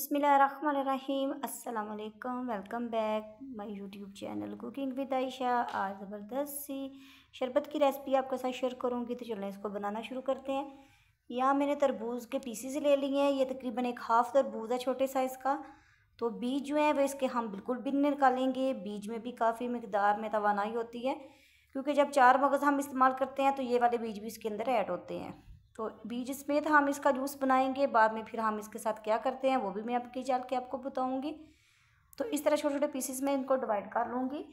बसमीम अल्लाम welcome back my YouTube channel cooking with Ayesha आज ज़बरदस्त सी शरबत की रेसिपी आपके साथ शेयर करूँगी तो चलें इसको बनाना शुरू करते हैं यहाँ मैंने तरबूज के पीसीस ले लिए हैं ये तकरीबन एक हाफ़ तरबूज है छोटे साइज़ का तो बीज जो है वह इसके हम बिल्कुल भी नहीं निकालेंगे बीज में भी काफ़ी मकदार में तोानाई होती है क्योंकि जब चार मगज़ हम इस्तेमाल करते हैं तो ये वाले बीज भी इसके अंदर ऐड होते हैं तो बीज इसमें था हम इसका जूस बनाएंगे बाद में फिर हम इसके साथ क्या करते हैं वो भी मैं आपके जाल के आपको बताऊँगी तो इस तरह छोटे छोटे पीसेस में इनको डिवाइड कर लूँगी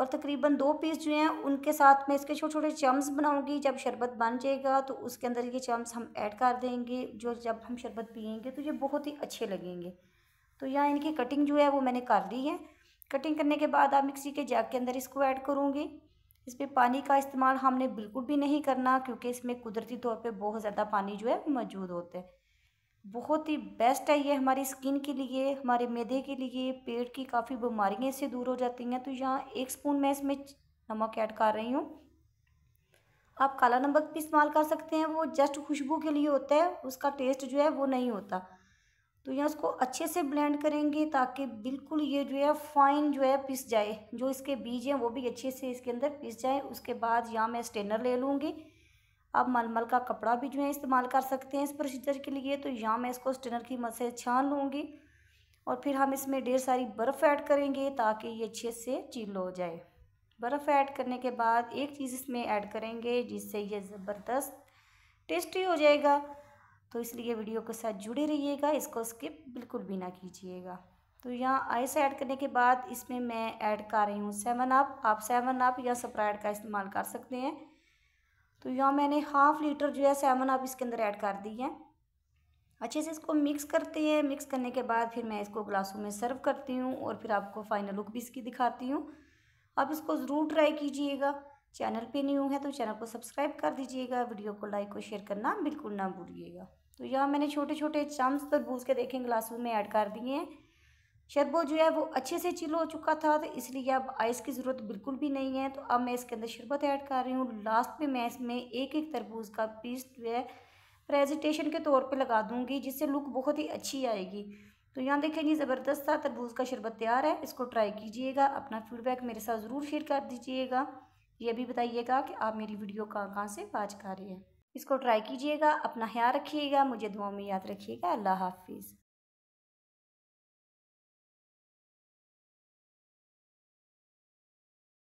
और तकरीबन दो पीस जो हैं उनके साथ मैं इसके छोटे छोटे चम्स बनाऊँगी जब शरबत बन जाएगा तो उसके अंदर ये चम्स हम ऐड कर देंगे जो जब हम शरबत पियेंगे तो ये बहुत ही अच्छे लगेंगे तो यहाँ इनकी कटिंग जो है वो मैंने कर ली है कटिंग करने के बाद आप मिक्सी के जग के अंदर इसको ऐड करूँगी इसमें पानी का इस्तेमाल हमने बिल्कुल भी नहीं करना क्योंकि इसमें कुदरती तौर पे बहुत ज़्यादा पानी जो है मौजूद होता है बहुत ही बेस्ट है ये हमारी स्किन के लिए हमारे मैदे के लिए पेट की काफ़ी बीमारियाँ इससे दूर हो जाती हैं तो यहाँ एक स्पून मैं इसमें नमक ऐड कर रही हूँ आप काला नमक भी इस्तेमाल कर सकते हैं वो जस्ट खुशबू के लिए होता है उसका टेस्ट जो है वो नहीं होता तो यहाँ उसको अच्छे से ब्लेंड करेंगे ताकि बिल्कुल ये जो है फाइन जो है पिस जाए जो इसके बीज हैं वो भी अच्छे से इसके अंदर पिस जाए उसके बाद यहाँ मैं स्टेनर ले लूँगी आप मलमल का कपड़ा भी जो है इस्तेमाल कर सकते हैं इस प्रोसीजर के लिए तो यहाँ मैं इसको स्टेनर की मदद से छान लूँगी और फिर हम इसमें ढेर सारी बर्फ़ ऐड करेंगे ताकि ये अच्छे से चिल हो जाए बर्फ़ ऐड करने के बाद एक चीज़ इसमें ऐड करेंगे जिससे ये ज़बरदस्त टेस्टी हो जाएगा तो इसलिए वीडियो के साथ जुड़े रहिएगा इसको स्किप बिल्कुल भी ना कीजिएगा तो यहाँ आइस ऐड करने के बाद इसमें मैं ऐड कर रही हूँ सेवन अप आप सेवन अप या स्प्राइट का इस्तेमाल कर सकते हैं तो यहाँ मैंने हाफ़ लीटर जो है सेवन अप इसके अंदर ऐड कर दी है अच्छे से इसको मिक्स करते हैं मिक्स करने के बाद फिर मैं इसको ग्लासों में सर्व करती हूँ और फिर आपको फाइनल लुक भी इसकी दिखाती हूँ आप इसको ज़रूर ट्राई कीजिएगा चैनल पे न्यू है तो चैनल को सब्सक्राइब कर दीजिएगा वीडियो को लाइक और शेयर करना बिल्कुल ना भूलिएगा तो यह मैंने छोटे छोटे चम्स तरबूज के देखें ग्लास में ऐड कर दिए हैं शरबत जो है वो अच्छे से चिल हो चुका था तो इसलिए अब आइस की ज़रूरत बिल्कुल भी नहीं है तो अब मैं इसके अंदर शरबत ऐड कर रही हूँ लास्ट में मैं इसमें एक एक तरबूज का पीस जो है प्रेजेंटेशन के तौर पे लगा दूँगी जिससे लुक बहुत ही अच्छी आएगी तो यहाँ देखें जी ज़बरदस्त था तरबूज का शरबत तैयार है इसको ट्राई कीजिएगा अपना फीडबैक मेरे साथ ज़रूर शेयर कर दीजिएगा ये भी बताइएगा कि आप मेरी वीडियो कहाँ कहाँ से वाच कर रहे हैं इसको ट्राई कीजिएगा अपना ख्याल रखिएगा मुझे दुआ में याद रखिएगा अल्लाह हाफिज़